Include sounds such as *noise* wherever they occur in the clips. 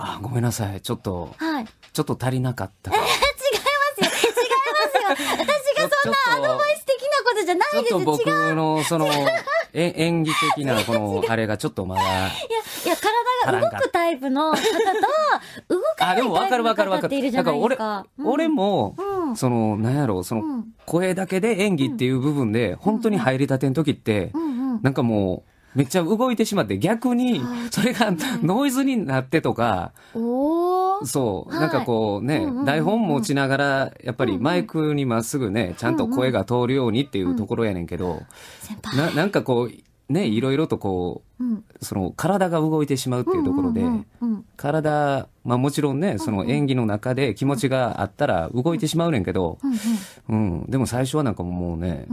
あごめんなさいちょっと、はい、ちょっと足りなかった、えー、違いますよ違いますよ私がそんなアドバイス的なことじゃないですちょっと僕のそのえ演技的な *laughs* このあれがちょっとまだいやいや体が動くタイプの方と *laughs* 動かないタイプの方っているじゃないですかか俺,、うん、俺も、うん、そのなんやろうその、声だけで演技っていう部分で、うん、本当に入りたての時って、うんなんかもうめっちゃ動いてしまって、逆に、それがノイズになってとか、うん、そう、なんかこうね、はい、台本持ちながら、やっぱりマイクにまっすぐね、ちゃんと声が通るようにっていうところやねんけど、うんうん、なんかこう、ね、いろいろとこう、うん、その体が動いてしまうっていうところで、体、まあもちろんね、その演技の中で気持ちがあったら動いてしまうねんけど、うん、でも最初はなんかもうね、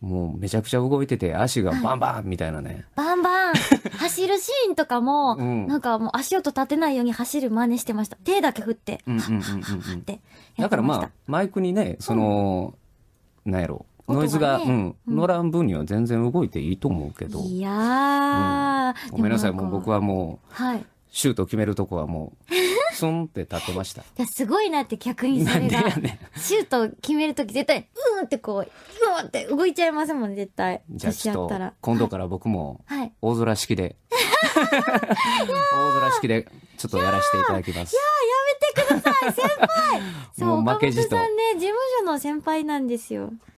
もうめちゃくちゃ動いてて、足がバンバンみたいなね。バンバン *laughs* 走るシーンとかも、なんかもう足音立てないように走る真似してました。手だけ振って、って。だからまあ、マイクにね、その、うん、なんやろ、ノイズが、ね、うん、乗らん分には全然動いていいと思うけど。いやー、うん、ごめんなさい、もう僕はもう、はい、シュート決めるとこはもう、スンって立てました。やすごいなって客にそれがんでシュート決めるとき絶対うんってこううんって動いちゃいますもん絶対じゃあちょっと今度から僕も大空式で、大空式でちょっとやらせていただきます。ややめてください先輩そう *laughs* もう負岡け本さんね事務所の先輩なんですよ